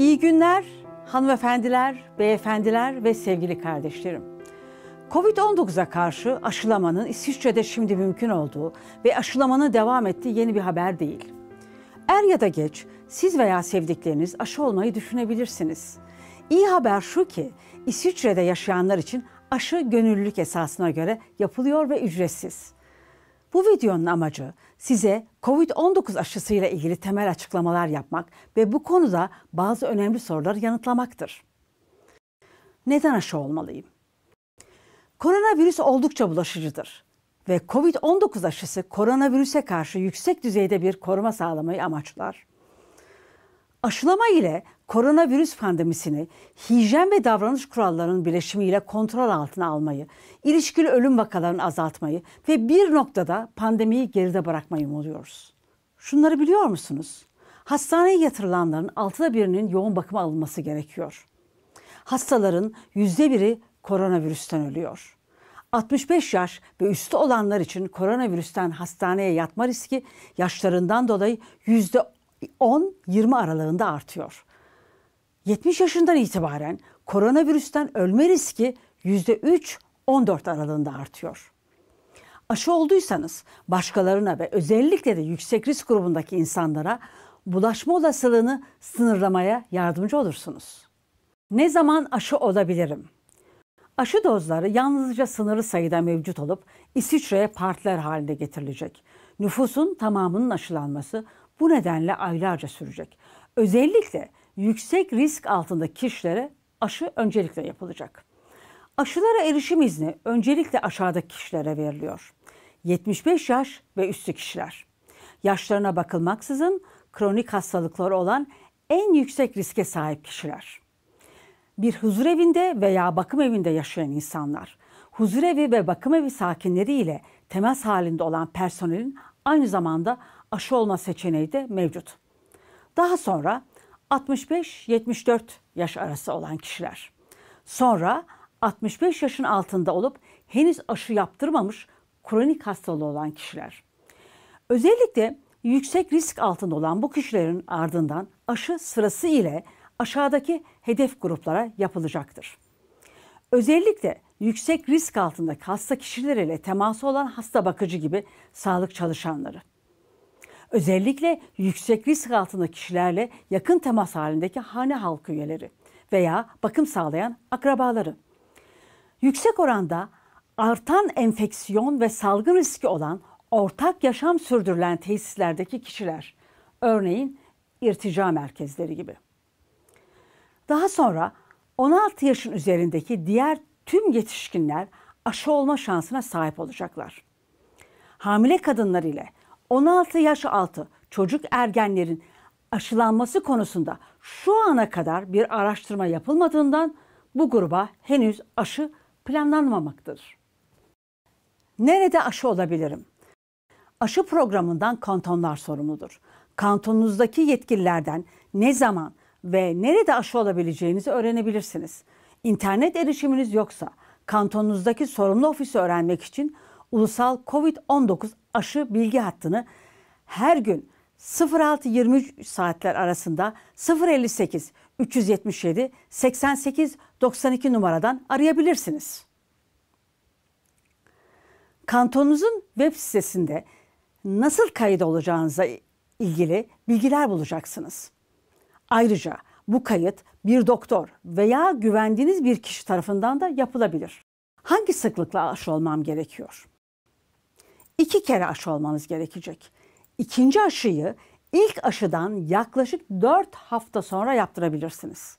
İyi günler hanımefendiler, beyefendiler ve sevgili kardeşlerim. Covid-19'a karşı aşılamanın İsviçre'de şimdi mümkün olduğu ve aşılamanın devam ettiği yeni bir haber değil. Er ya da geç siz veya sevdikleriniz aşı olmayı düşünebilirsiniz. İyi haber şu ki İsviçre'de yaşayanlar için aşı gönüllülük esasına göre yapılıyor ve ücretsiz. Bu videonun amacı size COVID-19 aşısıyla ilgili temel açıklamalar yapmak ve bu konuda bazı önemli soruları yanıtlamaktır. Neden aşı olmalıyım? Koronavirüs oldukça bulaşıcıdır ve COVID-19 aşısı koronavirüse karşı yüksek düzeyde bir koruma sağlamayı amaçlar. Aşılama ile koronavirüs pandemisini hijyen ve davranış kurallarının birleşimiyle kontrol altına almayı, ilişkili ölüm vakalarını azaltmayı ve bir noktada pandemiyi geride bırakmayı umuyoruz. Şunları biliyor musunuz? Hastaneye yatırılanların altıda birinin yoğun bakıma alınması gerekiyor. Hastaların yüzde biri koronavirüsten ölüyor. 65 yaş ve üstü olanlar için koronavirüsten hastaneye yatma riski yaşlarından dolayı yüzde 10-20 aralığında artıyor. 70 yaşından itibaren koronavirüsten ölme riski %3-14 aralığında artıyor. Aşı olduysanız başkalarına ve özellikle de yüksek risk grubundaki insanlara bulaşma olasılığını sınırlamaya yardımcı olursunuz. Ne zaman aşı olabilirim? Aşı dozları yalnızca sınırlı sayıda mevcut olup İsviçre'ye partiler halinde getirilecek. Nüfusun tamamının aşılanması bu nedenle aylarca sürecek. Özellikle yüksek risk altında kişilere aşı öncelikle yapılacak. Aşılara erişim izni öncelikle aşağıdaki kişilere veriliyor. 75 yaş ve üstü kişiler. Yaşlarına bakılmaksızın kronik hastalıkları olan en yüksek riske sahip kişiler. Bir huzur evinde veya bakım evinde yaşayan insanlar, huzur evi ve bakım evi sakinleri ile temas halinde olan personelin aynı zamanda aşı olma seçeneği de mevcut. Daha sonra 65-74 yaş arası olan kişiler. Sonra 65 yaşın altında olup henüz aşı yaptırmamış kronik hastalığı olan kişiler. Özellikle yüksek risk altında olan bu kişilerin ardından aşı sırası ile aşağıdaki hedef gruplara yapılacaktır. Özellikle yüksek risk altındaki hasta kişiler ile teması olan hasta bakıcı gibi sağlık çalışanları. Özellikle yüksek risk altında kişilerle yakın temas halindeki hane halkı üyeleri veya bakım sağlayan akrabaları. Yüksek oranda artan enfeksiyon ve salgın riski olan ortak yaşam sürdürülen tesislerdeki kişiler. Örneğin irtica merkezleri gibi. Daha sonra 16 yaşın üzerindeki diğer tüm yetişkinler aşı olma şansına sahip olacaklar. Hamile kadınlar ile 16 yaş altı çocuk ergenlerin aşılanması konusunda şu ana kadar bir araştırma yapılmadığından bu gruba henüz aşı planlanmamaktadır. Nerede aşı olabilirim? Aşı programından kantonlar sorumludur. Kantonunuzdaki yetkililerden ne zaman ve nerede aşı olabileceğinizi öğrenebilirsiniz. İnternet erişiminiz yoksa kantonunuzdaki sorumlu ofisi öğrenmek için Ulusal COVID-19 aşı bilgi hattını her gün 06-23 saatler arasında 058 377 88 92 numaradan arayabilirsiniz. Kantonunuzun web sitesinde nasıl kayıt olacağınıza ilgili bilgiler bulacaksınız. Ayrıca bu kayıt bir doktor veya güvendiğiniz bir kişi tarafından da yapılabilir. Hangi sıklıkla aşı olmam gerekiyor? iki kere aşı olmanız gerekecek. İkinci aşıyı ilk aşıdan yaklaşık 4 hafta sonra yaptırabilirsiniz.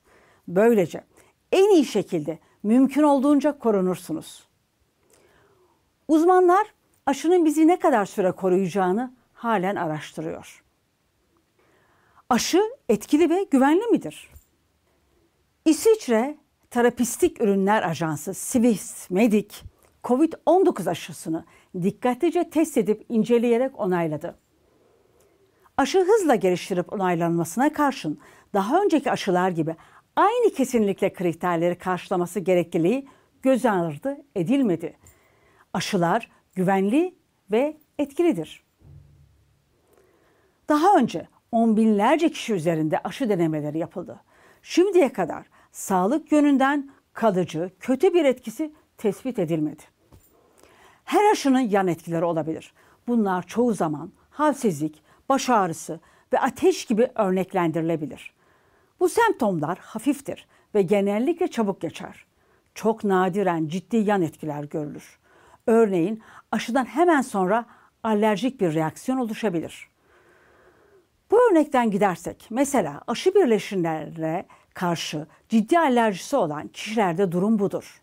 Böylece en iyi şekilde mümkün olduğunca korunursunuz. Uzmanlar aşının bizi ne kadar süre koruyacağını halen araştırıyor. Aşı etkili ve güvenli midir? İsviçre Terapistik Ürünler Ajansı Swiss Medic COVID-19 aşısını dikkatlice test edip inceleyerek onayladı. Aşı hızla geliştirip onaylanmasına karşın daha önceki aşılar gibi aynı kesinlikle kriterleri karşılaması gerekliliği göz ardı edilmedi. Aşılar güvenli ve etkilidir. Daha önce on binlerce kişi üzerinde aşı denemeleri yapıldı. Şimdiye kadar sağlık yönünden kalıcı, kötü bir etkisi tespit edilmedi. Her aşının yan etkileri olabilir. Bunlar çoğu zaman halsizlik, baş ağrısı ve ateş gibi örneklendirilebilir. Bu semptomlar hafiftir ve genellikle çabuk geçer. Çok nadiren ciddi yan etkiler görülür. Örneğin aşıdan hemen sonra alerjik bir reaksiyon oluşabilir. Bu örnekten gidersek mesela aşı birleşimlerle karşı ciddi alerjisi olan kişilerde durum budur.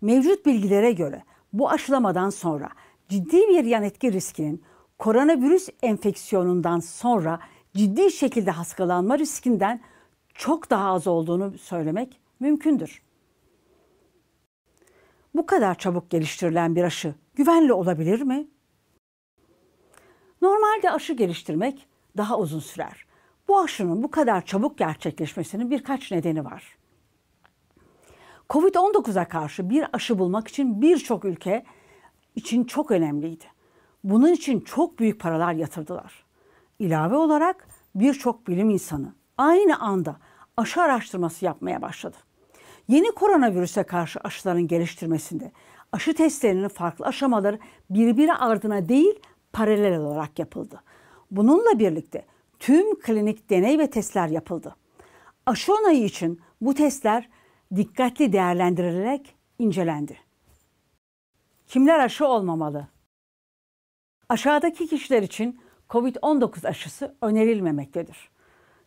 Mevcut bilgilere göre bu aşılamadan sonra ciddi bir yan etki riskinin koronavirüs enfeksiyonundan sonra ciddi şekilde hastalanma riskinden çok daha az olduğunu söylemek mümkündür. Bu kadar çabuk geliştirilen bir aşı güvenli olabilir mi? Normalde aşı geliştirmek daha uzun sürer. Bu aşının bu kadar çabuk gerçekleşmesinin birkaç nedeni var. Covid-19'a karşı bir aşı bulmak için birçok ülke için çok önemliydi. Bunun için çok büyük paralar yatırdılar. İlave olarak birçok bilim insanı aynı anda aşı araştırması yapmaya başladı. Yeni koronavirüse karşı aşıların geliştirmesinde aşı testlerinin farklı aşamaları birbiri ardına değil paralel olarak yapıldı. Bununla birlikte tüm klinik deney ve testler yapıldı. Aşı onayı için bu testler dikkatli değerlendirilerek incelendi. Kimler aşı olmamalı? Aşağıdaki kişiler için COVID-19 aşısı önerilmemektedir.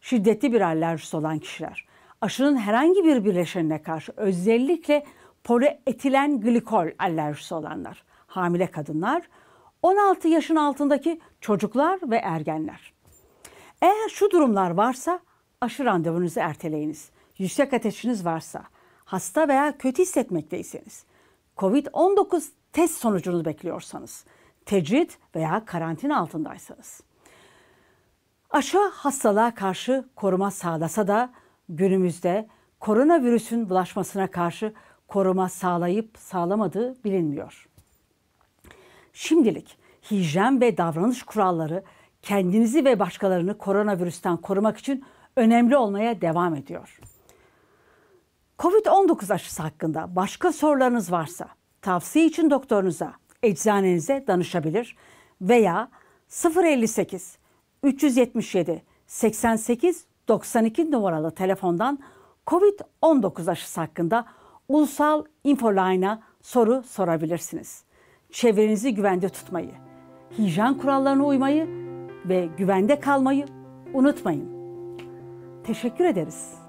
Şiddetli bir alerjisi olan kişiler, aşının herhangi bir bileşenine karşı özellikle polietilen glikol alerjisi olanlar, hamile kadınlar, 16 yaşın altındaki çocuklar ve ergenler. Eğer şu durumlar varsa aşı randevunuzu erteleyiniz. Yüksek ateşiniz varsa, hasta veya kötü hissetmekteyseniz, COVID-19 test sonucunu bekliyorsanız, tecrit veya karantina altındaysanız. Aşı hastalığa karşı koruma sağlasa da günümüzde koronavirüsün bulaşmasına karşı koruma sağlayıp sağlamadığı bilinmiyor. Şimdilik hijyen ve davranış kuralları kendinizi ve başkalarını koronavirüsten korumak için önemli olmaya devam ediyor. Covid-19 aşısı hakkında başka sorularınız varsa tavsiye için doktorunuza, eczanenize danışabilir veya 058 377 88 92 numaralı telefondan COVID-19 aşısı hakkında ulusal infoline'a soru sorabilirsiniz. Çevrenizi güvende tutmayı, hijyen kurallarına uymayı ve güvende kalmayı unutmayın. Teşekkür ederiz.